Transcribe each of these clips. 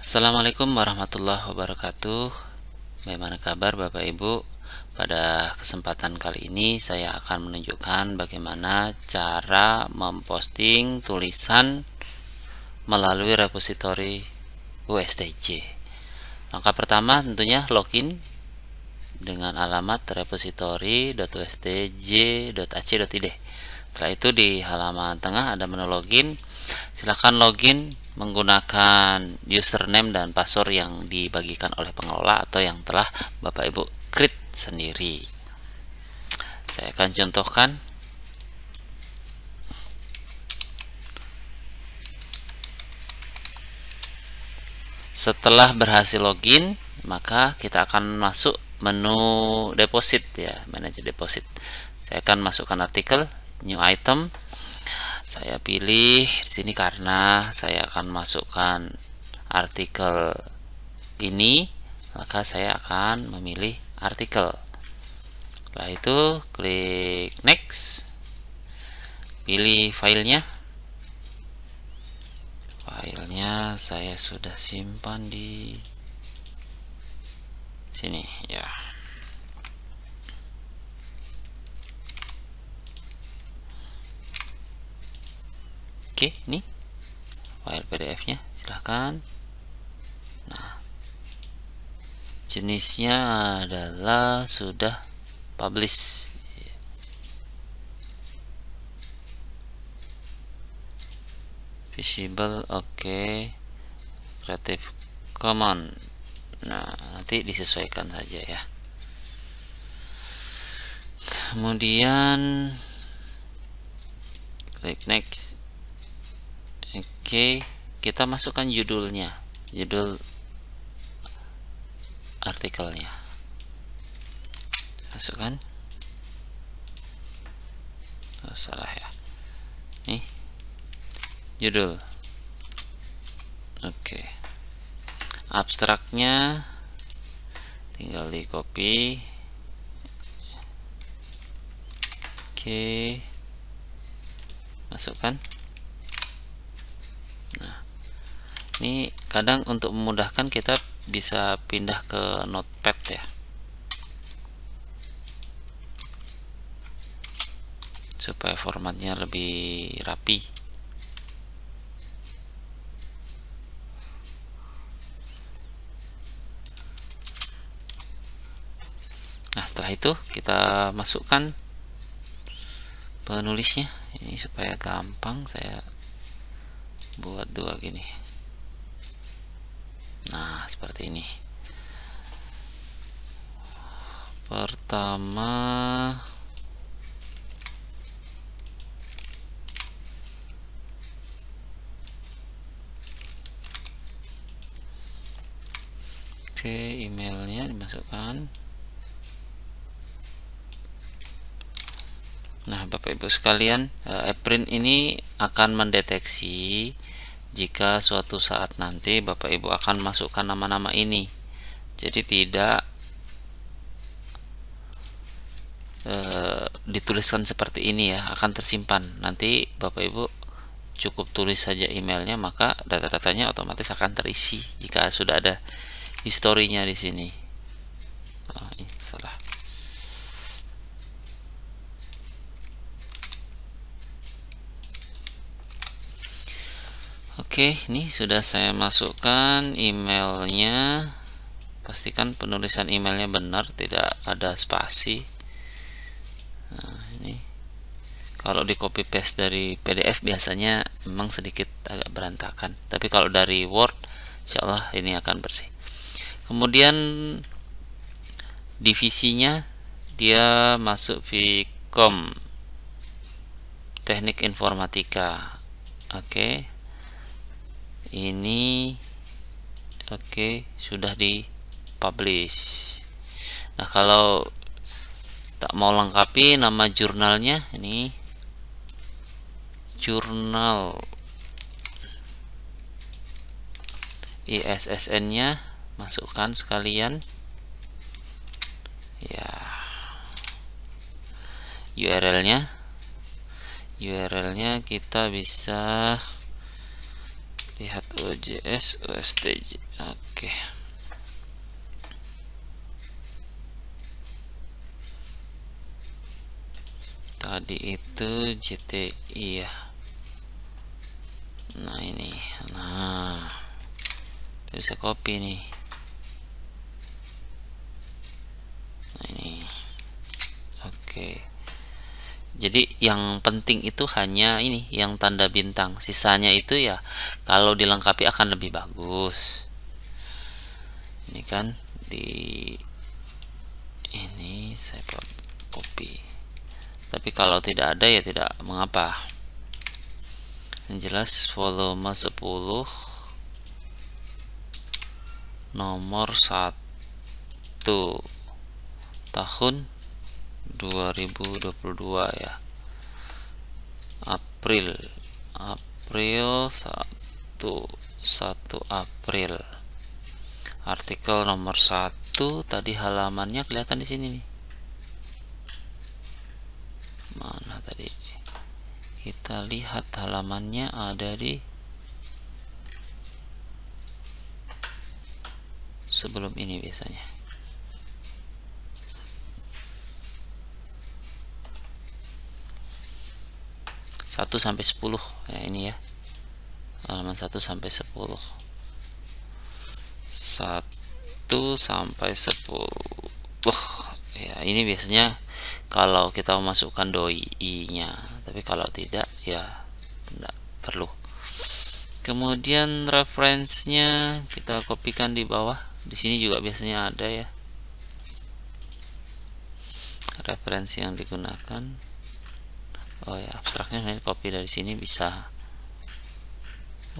Assalamualaikum warahmatullahi wabarakatuh Bagaimana kabar Bapak Ibu? Pada kesempatan kali ini saya akan menunjukkan bagaimana cara memposting tulisan melalui repository uSTJ. Langkah pertama tentunya login dengan alamat repositori.usdj.ac.id setelah itu di halaman tengah ada menu login silahkan login menggunakan username dan password yang dibagikan oleh pengelola atau yang telah Bapak Ibu create sendiri saya akan contohkan setelah berhasil login maka kita akan masuk menu deposit ya manajer deposit saya akan masukkan artikel new item saya pilih di sini karena saya akan masukkan artikel ini maka saya akan memilih artikel setelah itu klik next pilih filenya filenya saya sudah simpan di sini ya Oke, ini file PDF-nya, silahkan. Nah, jenisnya adalah sudah publish. Visible, oke. Okay. Creative Commons. Nah, nanti disesuaikan saja ya. Kemudian klik next Oke, kita masukkan judulnya, judul artikelnya. Masukkan. Oh, salah ya. Nih. Judul. Oke. Abstraknya tinggal di copy. Oke. Masukkan. ini kadang untuk memudahkan kita bisa pindah ke notepad ya supaya formatnya lebih rapi nah setelah itu kita masukkan penulisnya ini supaya gampang saya buat dua gini nah seperti ini pertama oke emailnya dimasukkan nah bapak ibu sekalian e print ini akan mendeteksi jika suatu saat nanti Bapak Ibu akan masukkan nama-nama ini. Jadi tidak e, dituliskan seperti ini ya, akan tersimpan. Nanti Bapak Ibu cukup tulis saja emailnya maka data-datanya otomatis akan terisi jika sudah ada historinya di sini. Oh, ini. Oke, ini sudah saya masukkan emailnya. Pastikan penulisan emailnya benar, tidak ada spasi. Nah, ini kalau di copy paste dari PDF biasanya memang sedikit agak berantakan. Tapi kalau dari Word, insya Allah ini akan bersih. Kemudian divisinya dia masuk Vcom Teknik Informatika. Oke. Okay ini oke okay, sudah di publish nah kalau tak mau lengkapi nama jurnalnya ini jurnal ISSN nya masukkan sekalian ya URL nya URL nya kita bisa lihat OJS USTJ oke tadi itu JTI ya nah ini nah bisa copy nih yang penting itu hanya ini yang tanda bintang sisanya itu ya kalau dilengkapi akan lebih bagus ini kan di ini saya copy tapi kalau tidak ada ya tidak mengapa yang jelas volume 10 nomor 1 tahun 2022 ya April April 1 1 April artikel nomor 1 tadi halamannya kelihatan di sini nih mana tadi kita lihat halamannya ada di sebelum ini biasanya 1 sampai 10 ya ini ya halaman 1 sampai 10 1 sampai 10 ya ini biasanya kalau kita memasukkan doi nya tapi kalau tidak ya tidak perlu kemudian referensinya kita kopikan di bawah di sini juga biasanya ada ya referensi yang digunakan oh ya abstraknya ini copy dari sini bisa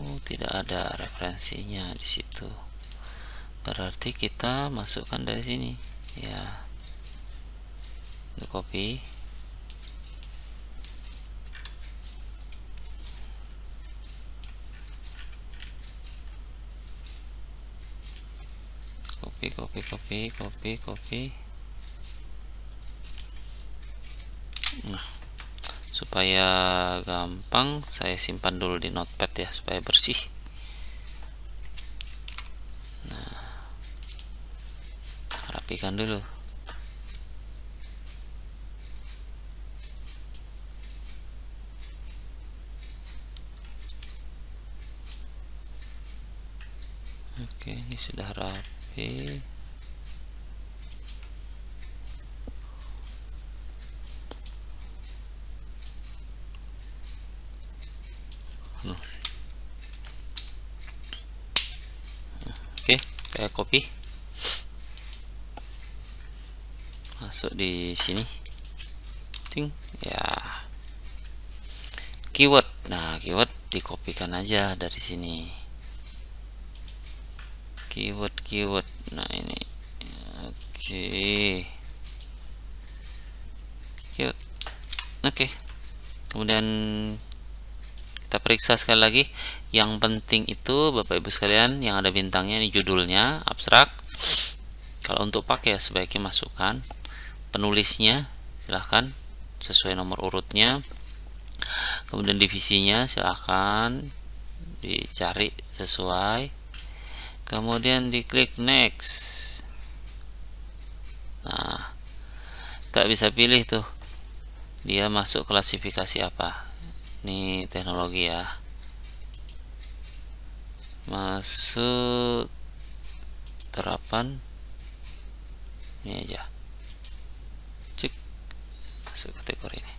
oh tidak ada referensinya di situ berarti kita masukkan dari sini ya untuk copy copy copy copy copy copy supaya gampang saya simpan dulu di notepad ya supaya bersih nah rapikan dulu Hmm. oke saya copy masuk di sini ting ya keyword nah keyword dikopikan aja dari sini keyword keyword nah ini oke okay. keyword oke okay. kemudian kita periksa sekali lagi yang penting itu Bapak Ibu sekalian yang ada bintangnya ini judulnya abstrak kalau untuk pakai ya sebaiknya masukkan penulisnya silahkan sesuai nomor urutnya kemudian divisinya silahkan dicari sesuai kemudian diklik next nah tak bisa pilih tuh dia masuk klasifikasi apa ini teknologi ya masuk terapan ini aja cek masuk kategori ini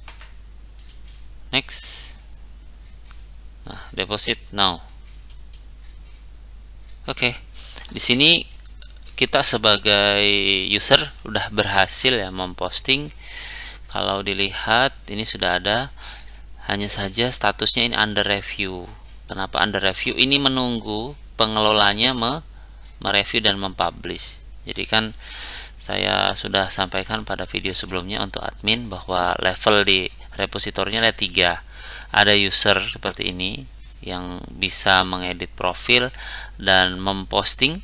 next nah deposit now oke okay. di sini kita sebagai user udah berhasil ya memposting kalau dilihat ini sudah ada hanya saja statusnya ini under review kenapa under review ini menunggu pengelolanya me mereview dan mempublish jadi kan saya sudah sampaikan pada video sebelumnya untuk admin bahwa level di repositorinya ada tiga ada user seperti ini yang bisa mengedit profil dan memposting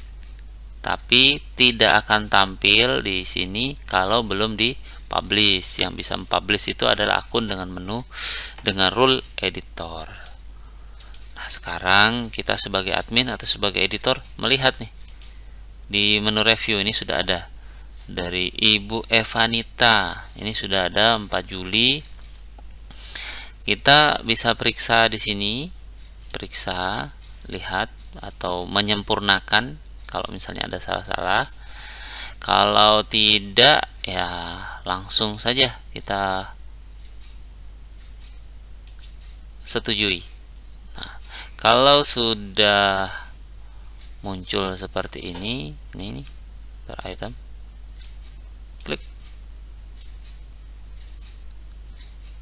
tapi tidak akan tampil di sini kalau belum di publish yang bisa publish itu adalah akun dengan menu dengan rule editor nah sekarang kita sebagai admin atau sebagai editor melihat nih di menu review ini sudah ada dari Ibu Evanita ini sudah ada 4 Juli kita bisa periksa di sini periksa lihat atau menyempurnakan kalau misalnya ada salah-salah kalau tidak ya langsung saja kita setujui nah, kalau sudah muncul seperti ini ini, ini per item klik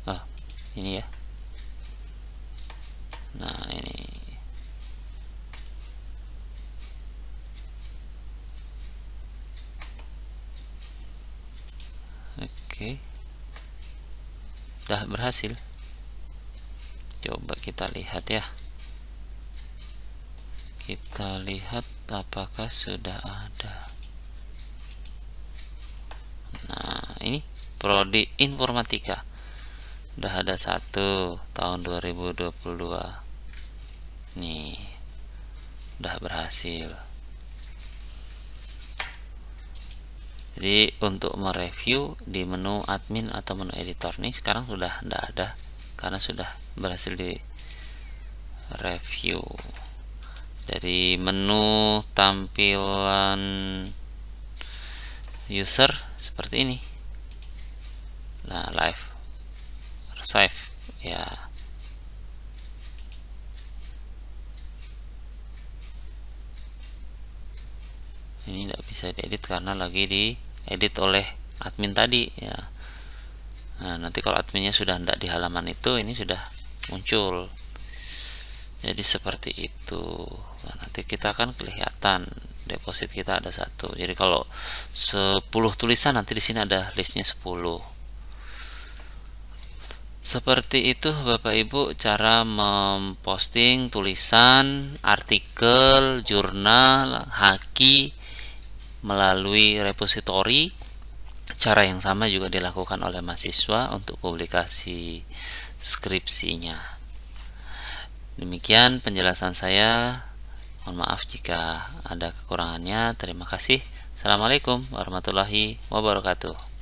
oh ini ya nah ini Oke. Sudah berhasil. Coba kita lihat ya. Kita lihat apakah sudah ada. Nah, ini prodi informatika. Sudah ada satu tahun 2022. Nih. Sudah berhasil. jadi untuk mereview di menu admin atau menu editor ini sekarang sudah tidak ada karena sudah berhasil di review dari menu tampilan user seperti ini nah live save ya ini tidak bisa diedit karena lagi di edit oleh admin tadi ya nah nanti kalau adminnya sudah tidak di halaman itu ini sudah muncul jadi seperti itu nah, nanti kita akan kelihatan deposit kita ada satu jadi kalau 10 tulisan nanti di sini ada listnya 10 seperti itu Bapak Ibu cara memposting tulisan, artikel, jurnal, haki, melalui repository Cara yang sama juga dilakukan oleh mahasiswa untuk publikasi skripsinya. Demikian penjelasan saya. Mohon maaf jika ada kekurangannya. Terima kasih. Assalamualaikum warahmatullahi wabarakatuh.